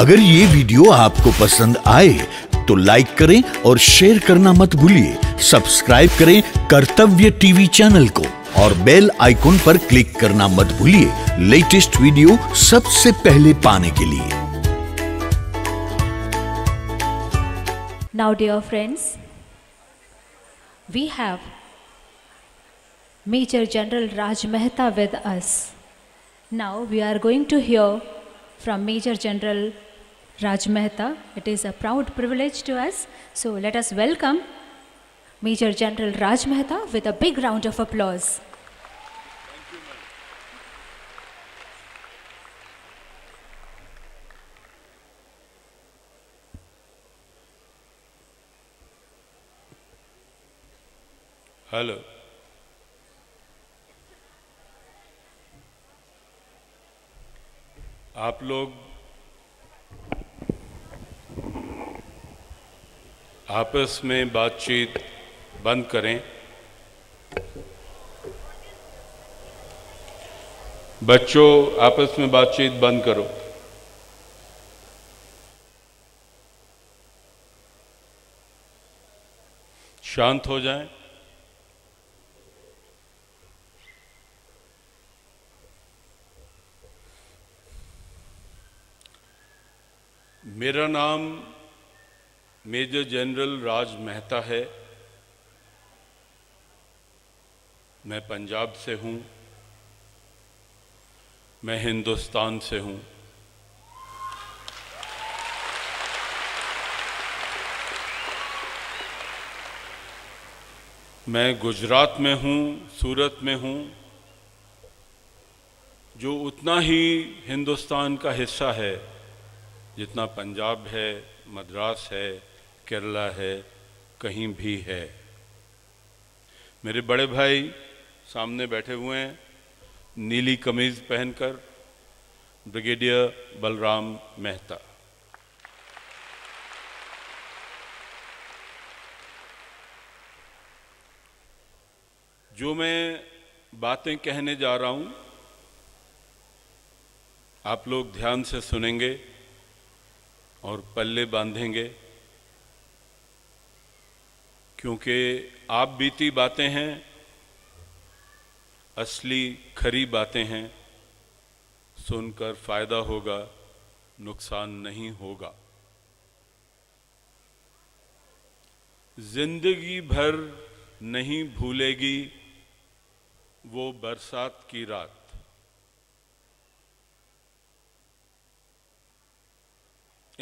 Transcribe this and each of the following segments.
अगर ये वीडियो आपको पसंद आए तो लाइक करें और शेयर करना मत भूलिए सब्सक्राइब करें कर्तव्य टीवी चैनल को और बेल आइकॉन पर क्लिक करना मत भूलिए लेटेस्ट वीडियो सबसे पहले पाने के लिए now dear friends we have major general Raj Mehta with us now we are going to hear from major general Raj Mehta. It is a proud privilege to us. So let us welcome Major General Raj Mehta with a big round of applause. Hello. आप लोग आपस में बातचीत बंद करें बच्चों आपस में बातचीत बंद करो शांत हो जाएं मेरा नाम मेजर जनरल राज मेहता है मैं पंजाब से हूँ मैं हिंदुस्तान से हूँ मैं गुजरात में हूँ सूरत में हूँ जो उतना ही हिंदुस्तान का हिस्सा है जितना पंजाब है मद्रास है केरला है कहीं भी है मेरे बड़े भाई सामने बैठे हुए हैं नीली कमीज पहनकर ब्रिगेडियर बलराम मेहता जो मैं बातें कहने जा रहा हूं आप लोग ध्यान से सुनेंगे और पल्ले बांधेंगे क्योंकि आप बीती बातें हैं असली खरी बातें हैं सुनकर फायदा होगा नुकसान नहीं होगा जिंदगी भर नहीं भूलेगी वो बरसात की रात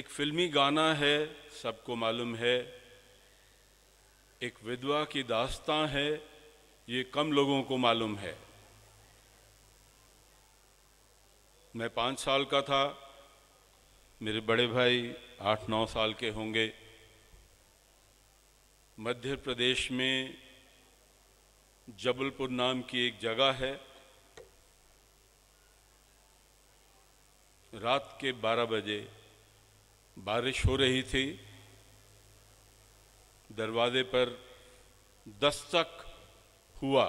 एक फिल्मी गाना है सबको मालूम है एक विधवा की दास्तां है ये कम लोगों को मालूम है मैं पाँच साल का था मेरे बड़े भाई आठ नौ साल के होंगे मध्य प्रदेश में जबलपुर नाम की एक जगह है रात के 12 बजे बारिश हो रही थी दरवाजे पर दस्तक हुआ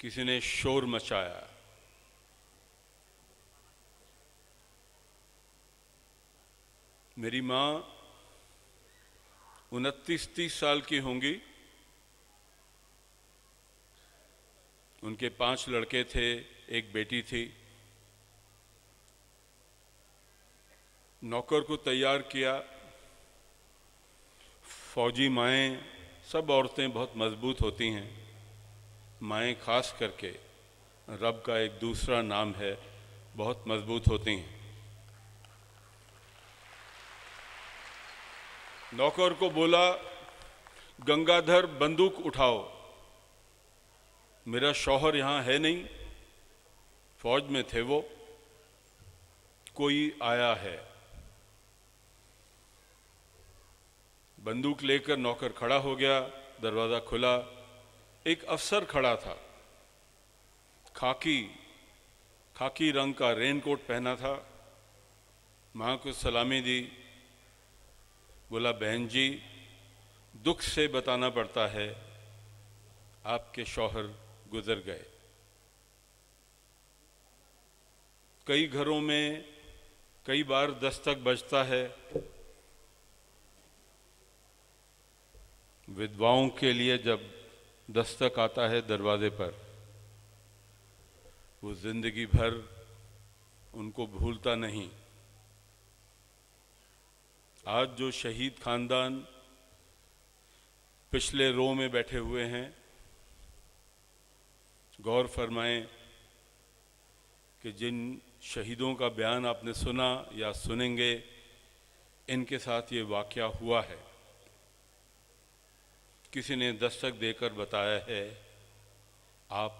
किसी ने शोर मचाया मेरी मां उनतीस तीस साल की होंगी उनके पांच लड़के थे एक बेटी थी नौकर को तैयार किया फौजी माएँ सब औरतें बहुत मजबूत होती हैं माएँ खास करके रब का एक दूसरा नाम है बहुत मजबूत होती हैं नौकर को बोला गंगाधर बंदूक उठाओ मेरा शौहर यहाँ है नहीं फौज में थे वो कोई आया है बंदूक लेकर नौकर खड़ा हो गया दरवाज़ा खुला एक अफसर खड़ा था खाकी खाकी रंग का रेनकोट पहना था माँ को सलामी दी बोला बहन जी दुख से बताना पड़ता है आपके शौहर गुजर गए कई घरों में कई बार दस्तक बजता है विधवाओं के लिए जब दस्तक आता है दरवाजे पर वो जिंदगी भर उनको भूलता नहीं आज जो शहीद खानदान पिछले रो में बैठे हुए हैं गौर फरमाएं कि जिन शहीदों का बयान आपने सुना या सुनेंगे इनके साथ ये वाक़ हुआ है किसी ने दस्तक देकर बताया है आप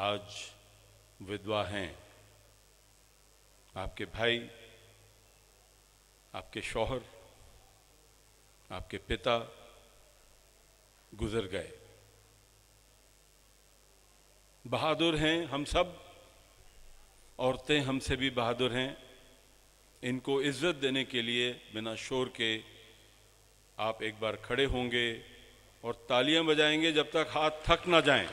आज विधवा हैं आपके भाई आपके शौहर आपके पिता गुजर गए बहादुर हैं हम सब औरतें हमसे भी बहादुर हैं इनको इज्जत देने के लिए बिना शोर के आप एक बार खड़े होंगे और तालियां बजाएंगे जब तक हाथ थक ना जाएं।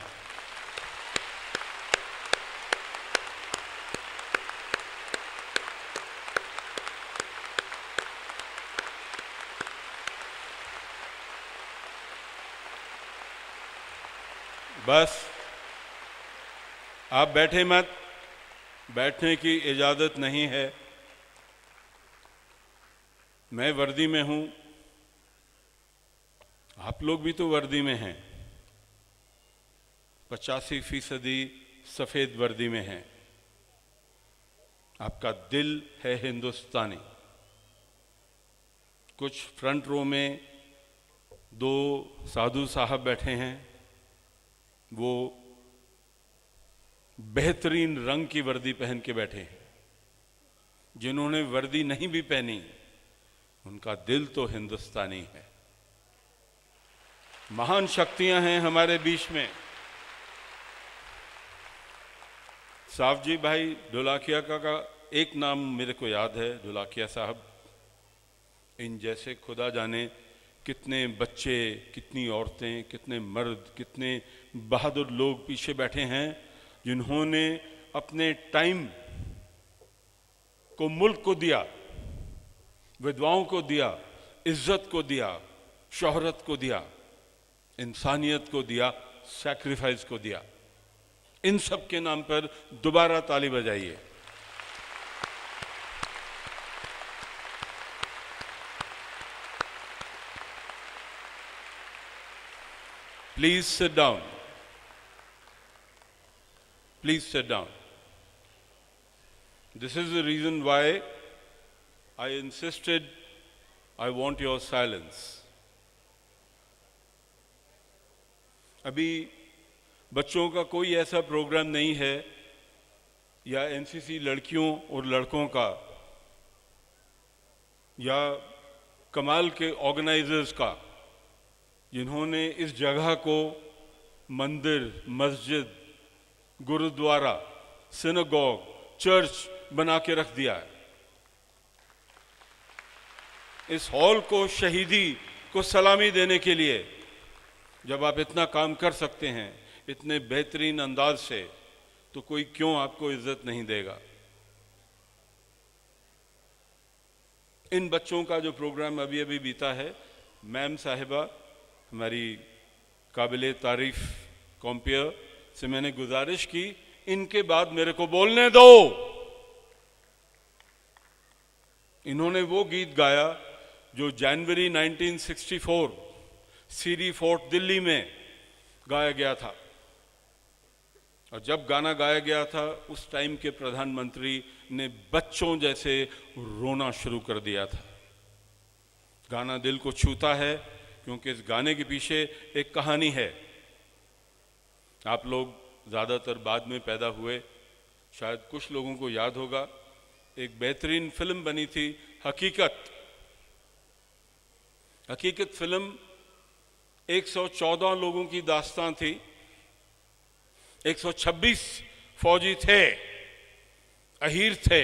बस आप बैठे मत बैठने की इजाज़त नहीं है मैं वर्दी में हूं आप लोग भी तो वर्दी में हैं पचासी फीसदी सफ़ेद वर्दी में हैं आपका दिल है हिंदुस्तानी कुछ फ्रंट रो में दो साधु साहब बैठे हैं वो बेहतरीन रंग की वर्दी पहन के बैठे हैं जिन्होंने वर्दी नहीं भी पहनी उनका दिल तो हिंदुस्तानी है महान शक्तियां हैं हमारे बीच में साहब जी भाई ढुलाखिया का, का एक नाम मेरे को याद है ढुलाखिया साहब इन जैसे खुदा जाने कितने बच्चे कितनी औरतें कितने मर्द कितने बहादुर लोग पीछे बैठे हैं जिन्होंने अपने टाइम को मुल्क को दिया विधवाओं को दिया इज्जत को दिया शोहरत को दिया इंसानियत को दिया सेक्रीफाइस को दिया इन सब के नाम पर दोबारा ताली बजाइए please sit down please sit down this is the reason why I insisted I want your silence अभी बच्चों का कोई ऐसा प्रोग्राम नहीं है या एनसीसी लड़कियों और लड़कों का या कमाल के ऑर्गेनाइजर्स का जिन्होंने इस जगह को मंदिर मस्जिद गुरुद्वारा सिनेगॉग चर्च बना के रख दिया है इस हॉल को शहीदी को सलामी देने के लिए जब आप इतना काम कर सकते हैं इतने बेहतरीन अंदाज से तो कोई क्यों आपको इज्जत नहीं देगा इन बच्चों का जो प्रोग्राम अभी अभी बीता है मैम साहिबा हमारी काबिल तारीफ कॉम्पियर से मैंने गुजारिश की इनके बाद मेरे को बोलने दो इन्होंने वो गीत गाया जो जनवरी 1964 सीरी फोर्ट दिल्ली में गाया गया था और जब गाना गाया गया था उस टाइम के प्रधानमंत्री ने बच्चों जैसे रोना शुरू कर दिया था गाना दिल को छूता है क्योंकि इस गाने के पीछे एक कहानी है आप लोग ज़्यादातर बाद में पैदा हुए शायद कुछ लोगों को याद होगा एक बेहतरीन फिल्म बनी थी हकीकत हकीकत फिल्म 114 लोगों की दास्तान थी 126 फौजी थे अहीर थे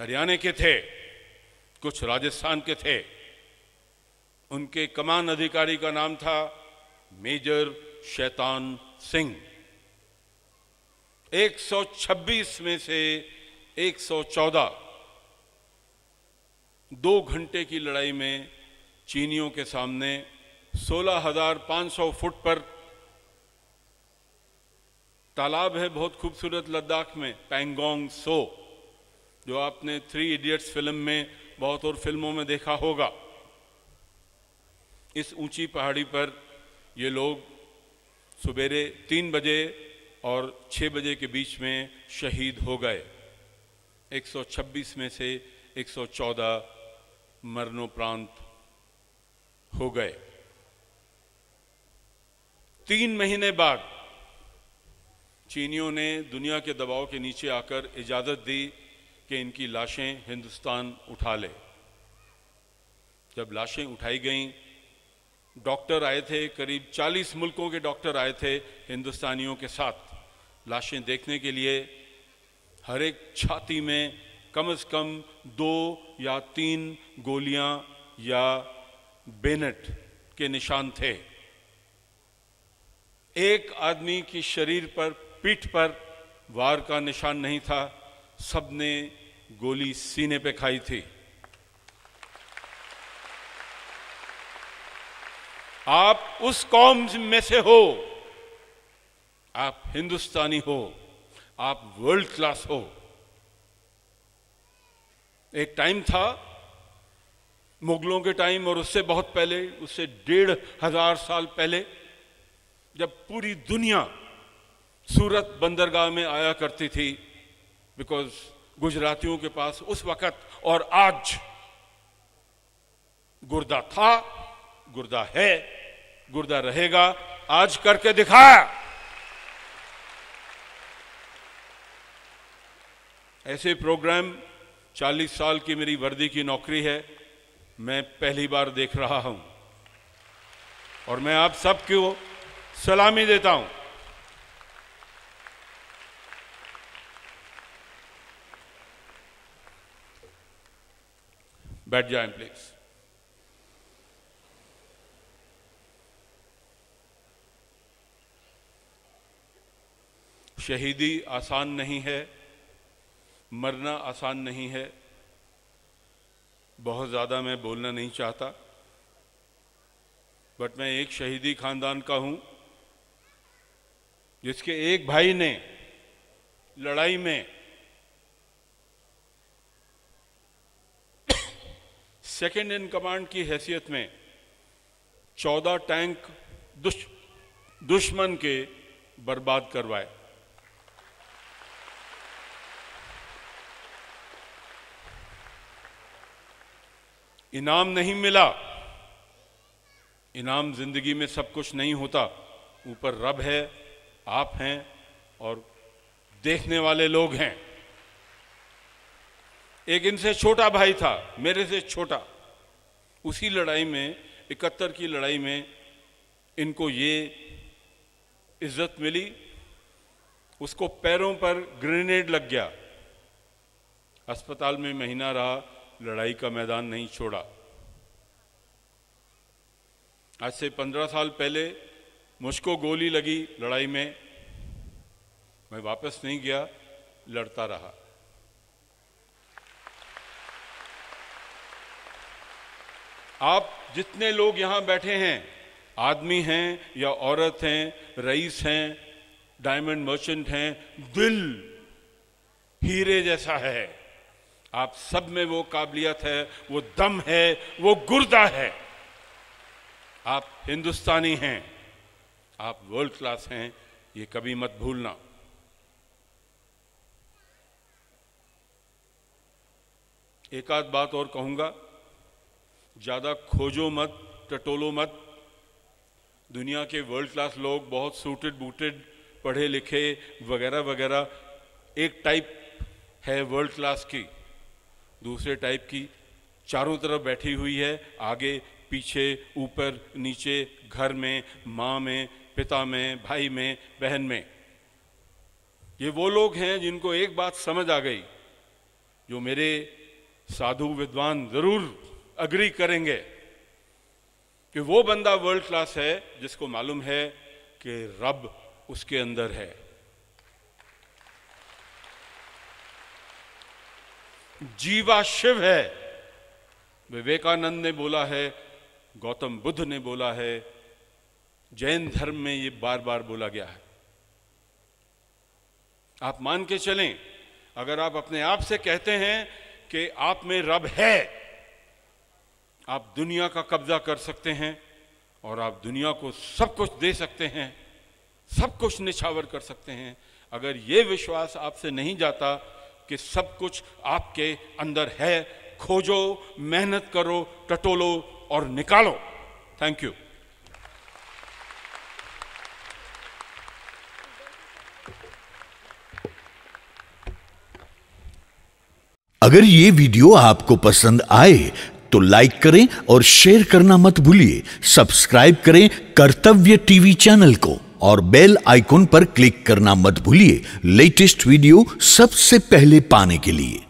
हरियाणा के थे कुछ राजस्थान के थे उनके कमान अधिकारी का नाम था मेजर शैतान सिंह 126 में से 114 दो घंटे की लड़ाई में चीनियों के सामने 16,500 फुट पर तालाब है बहुत खूबसूरत लद्दाख में पैंगोंग सो जो आपने थ्री इडियट्स फिल्म में बहुत और फिल्मों में देखा होगा इस ऊंची पहाड़ी पर ये लोग सवेरे तीन बजे और छः बजे के बीच में शहीद हो गए 126 में से 114 मरणोपरांत हो गए तीन महीने बाद चीनियों ने दुनिया के दबाव के नीचे आकर इजाज़त दी कि इनकी लाशें हिंदुस्तान उठा ले जब लाशें उठाई गईं डॉक्टर आए थे करीब 40 मुल्कों के डॉक्टर आए थे हिंदुस्तानियों के साथ लाशें देखने के लिए हर एक छाती में कम से कम दो या तीन गोलियां या बेनेट के निशान थे एक आदमी की शरीर पर पीठ पर वार का निशान नहीं था सबने गोली सीने पे खाई थी आप उस कौम में से हो आप हिंदुस्तानी हो आप वर्ल्ड क्लास हो एक टाइम था मुगलों के टाइम और उससे बहुत पहले उससे डेढ़ हजार साल पहले जब पूरी दुनिया सूरत बंदरगाह में आया करती थी बिकॉज गुजरातियों के पास उस वक्त और आज गुर्दा था गुर्दा है गुर्दा रहेगा आज करके दिखाया ऐसे प्रोग्राम 40 साल की मेरी वर्दी की नौकरी है मैं पहली बार देख रहा हूं और मैं आप सबको सलामी देता हूं बैठ जाए प्लीज शहीदी आसान नहीं है मरना आसान नहीं है बहुत ज़्यादा मैं बोलना नहीं चाहता बट मैं एक शहीदी खानदान का हूं जिसके एक भाई ने लड़ाई में सेकेंड इन कमांड की हैसियत में चौदह टैंक दुश, दुश्मन के बर्बाद करवाए इनाम नहीं मिला इनाम जिंदगी में सब कुछ नहीं होता ऊपर रब है आप हैं और देखने वाले लोग हैं एक इनसे छोटा भाई था मेरे से छोटा उसी लड़ाई में इकहत्तर की लड़ाई में इनको ये इज्जत मिली उसको पैरों पर ग्रेनेड लग गया अस्पताल में महीना रहा लड़ाई का मैदान नहीं छोड़ा आज से पंद्रह साल पहले मुझको गोली लगी लड़ाई में मैं वापस नहीं गया लड़ता रहा आप जितने लोग यहां बैठे हैं आदमी हैं या औरत हैं रईस हैं डायमंड मर्चेंट हैं दिल हीरे जैसा है आप सब में वो काबिलियत है वो दम है वो गुर्दा है आप हिंदुस्तानी हैं आप वर्ल्ड क्लास हैं ये कभी मत भूलना एक आध बात और कहूंगा ज़्यादा खोजो मत टटोलो मत दुनिया के वर्ल्ड क्लास लोग बहुत सूटेड बूटेड पढ़े लिखे वगैरह वगैरह एक टाइप है वर्ल्ड क्लास की दूसरे टाइप की चारों तरफ बैठी हुई है आगे पीछे ऊपर नीचे घर में माँ में पिता में भाई में बहन में ये वो लोग हैं जिनको एक बात समझ आ गई जो मेरे साधु विद्वान जरूर अग्री करेंगे कि वो बंदा वर्ल्ड क्लास है जिसको मालूम है कि रब उसके अंदर है जीवा शिव है विवेकानंद ने बोला है गौतम बुद्ध ने बोला है जैन धर्म में ये बार बार बोला गया है आप मान के चलें अगर आप अपने आप से कहते हैं कि आप में रब है आप दुनिया का कब्जा कर सकते हैं और आप दुनिया को सब कुछ दे सकते हैं सब कुछ निछावर कर सकते हैं अगर ये विश्वास आपसे नहीं जाता कि सब कुछ आपके अंदर है खोजो मेहनत करो टटोलो और निकालो थैंक यू अगर ये वीडियो आपको पसंद आए तो लाइक करें और शेयर करना मत भूलिए सब्सक्राइब करें कर्तव्य टीवी चैनल को और बेल आइकॉन पर क्लिक करना मत भूलिए लेटेस्ट वीडियो सबसे पहले पाने के लिए